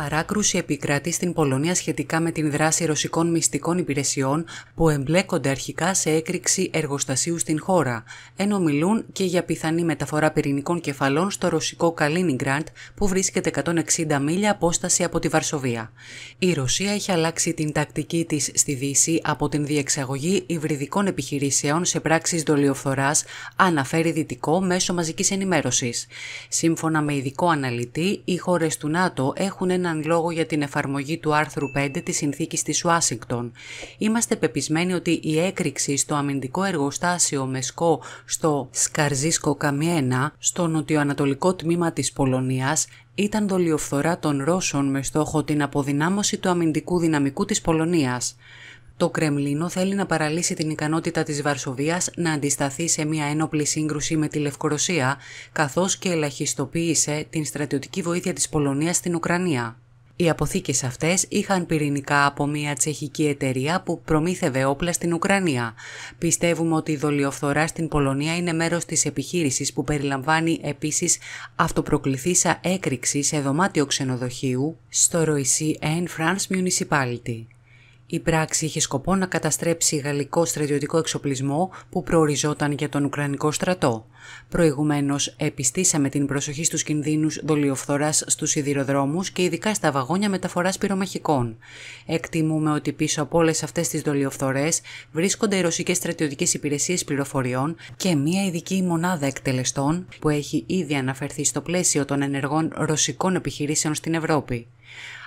παράκρουση επικρατεί στην Πολωνία σχετικά με την δράση ρωσικών μυστικών υπηρεσιών που εμπλέκονται αρχικά σε έκρηξη εργοστασίου στην χώρα, ενώ μιλούν και για πιθανή μεταφορά πυρηνικών κεφαλών στο ρωσικό Καλίνιγκραντ που βρίσκεται 160 μίλια απόσταση από τη Βαρσοβία. Η Ρωσία έχει αλλάξει την τακτική της στη Δύση από την διεξαγωγή υβριδικών επιχειρήσεων σε πράξεις δολιοφθοράς, αναφέρει δυτικό μέσω μαζικής ενημέρωσης. Σύμφωνα με ειδικό αναλυτή, οι χώρες του ΝΑΤΟ έχουν ένα έγιναν λόγο για την εφαρμογή του άρθρου 5 της συνθήκης της Ουάσιγκτον. Είμαστε πεπισμένοι ότι η έκρηξη στο αμυντικό εργοστάσιο Μεσκό στο Σκαρζίσκο Καμιένα, στο νοτιοανατολικό τμήμα της Πολωνίας, ήταν δολιοφθορά των Ρώσων με στόχο την αποδυνάμωση του αμυντικού δυναμικού της Πολωνίας. Το Κρεμλίνο θέλει να παραλύσει την ικανότητα της Βαρσοβίας να αντισταθεί σε μια ένοπλη σύγκρουση με τη Λευκορωσία, καθώς και ελαχιστοποίησε την στρατιωτική βοήθεια της Πολωνίας στην Ουκρανία. Οι αποθήκες αυτές είχαν πυρηνικά από μια τσεχική εταιρεία που προμήθευε όπλα στην Ουκρανία. Πιστεύουμε ότι η δολιοφθορά στην Πολωνία είναι μέρος της επιχείρησης που περιλαμβάνει επίσης αυτοπροκληθήσα έκρηξη σε δωμάτιο ξενοδοχείου στο Ροϊσί Εν France Municipality. Η πράξη είχε σκοπό να καταστρέψει γαλλικό στρατιωτικό εξοπλισμό που προοριζόταν για τον Ουκρανικό στρατό. Προηγουμένως, επιστήσαμε την προσοχή στους κινδύνους δολιοφθοράς στους σιδηροδρόμους και ειδικά στα βαγόνια μεταφοράς πυρομαχικών. Εκτιμούμε ότι πίσω από όλες αυτές τις δολιοφθορές βρίσκονται οι ρωσικές στρατιωτικές υπηρεσίες πληροφοριών και μια ειδική μονάδα εκτελεστών που έχει ήδη αναφερθεί στο πλαίσιο των ενεργών ρωσικών επιχειρήσεων στην Ευρώπη.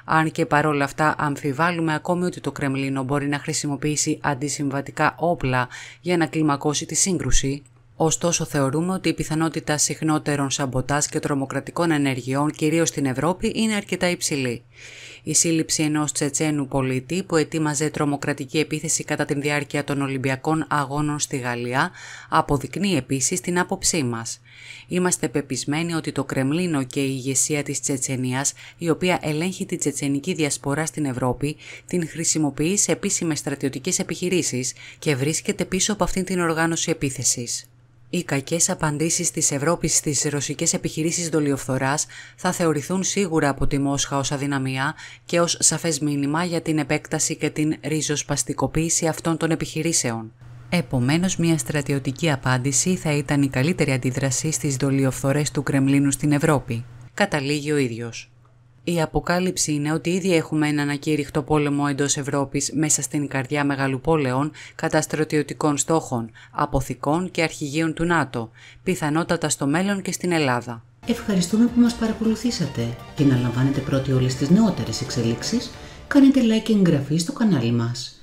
Αν και παρόλα αυτά αμφιβάλλουμε ακόμη ότι το Κρεμλίνο μπορεί να χρησιμοποιήσει αντισυμβατικά όπλα για να κλιμακώσει τη σύγκρουση, Ωστόσο, θεωρούμε ότι η πιθανότητα συχνότερων σαμποτά και τρομοκρατικών ενεργειών, κυρίως στην Ευρώπη, είναι αρκετά υψηλή. Η σύλληψη ενός Τσετσένου πολίτη που ετοίμαζε τρομοκρατική επίθεση κατά την διάρκεια των Ολυμπιακών Αγώνων στη Γαλλία αποδεικνύει επίσης την άποψή μας. Είμαστε πεπισμένοι ότι το Κρεμλίνο και η ηγεσία της Τσετσενίας, η οποία ελέγχει την τσετσενική διασπορά στην Ευρώπη, την χρησιμοποιεί σε επίσημες στρατιωτικές επιχειρήσεις και βρίσκεται πίσω από αυτήν την οργάνωση επίθεσης. Οι κακές απαντήσεις της Ευρώπης στις ρωσικές επιχειρήσεις δολιοφθοράς θα θεωρηθούν σίγουρα από τη Μόσχα ως αδυναμία και ως σαφές μήνυμα για την επέκταση και την ριζοσπαστικοποίηση αυτών των επιχειρήσεων. Επομένως, μια στρατιωτική απάντηση θα ήταν η καλύτερη αντίδραση στις δολιοφθορές του Κρεμλίνου στην Ευρώπη. Καταλήγει ο ίδιος. Η αποκάλυψη είναι ότι ήδη έχουμε έναν ακήρυχτο πόλεμο εντός Ευρώπης μέσα στην καρδιά μεγάλου πόλεων κατά στρατιωτικών στόχων, αποθηκών και αρχηγείων του ΝΑΤΟ, πιθανότατα στο μέλλον και στην Ελλάδα. Ευχαριστούμε που μας παρακολουθήσατε και να λαμβάνετε πρώτοι όλες τις νεότερες εξελίξεις, κάνετε like και εγγραφή στο κανάλι μας.